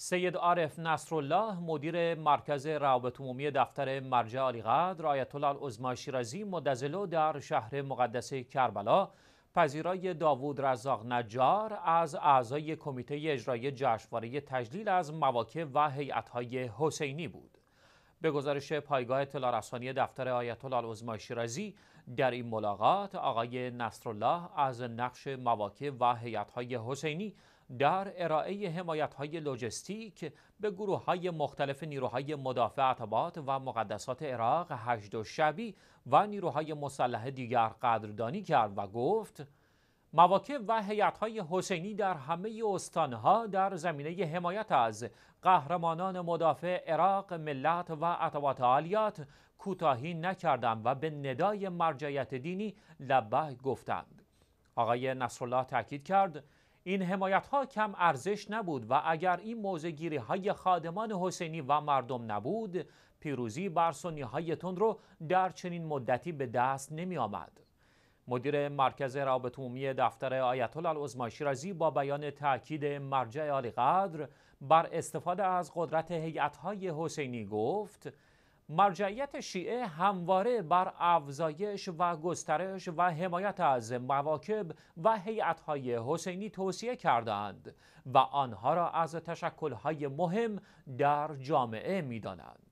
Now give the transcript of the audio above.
سید عارف نصرالله مدیر مرکز روابط عمومی دفتر مرجع علیقدر آیت الله العظما شیرازی مدزلو در شهر مقدس کربلا پذیرای داوود رزاق نجار از اعضای کمیته اجرایی جشنواره تجلیل از مواقع و هیئت‌های حسینی بود به گزارش پایگاه اطلاع دفتر آیت الله شیرازی در این ملاقات آقای نصرالله از نقش مواکب و هیئت‌های حسینی در ارائه حمایت‌های لوجستیک به های مختلف نیروهای مدافع عتبات و مقدسات عراق هشت و شبی و نیروهای مسلح دیگر قدردانی کرد و گفت مواقع و هیئت‌های حسینی در همه استانها در زمینه حمایت از قهرمانان مدافع عراق ملت و عطوات عالیات کوتاهی نکردند و به ندای مرجعیت دینی لبه گفتند آقای نصرالله تاکید کرد این حمایت ها کم ارزش نبود و اگر این موزگیری های خادمان حسینی و مردم نبود پیروزی بر سنی رو در چنین مدتی به دست نمی آمد. مدیر مرکز روابط عمومی دفتر آیت الله شیرازی با بیان تاکید مرجع قدر بر استفاده از قدرت هیئت‌های حسینی گفت مرجعیت شیعه همواره بر افزایش و گسترش و حمایت از مواکب و هیئت‌های حسینی توصیه کردند و آنها را از تشکل‌های مهم در جامعه میدانند.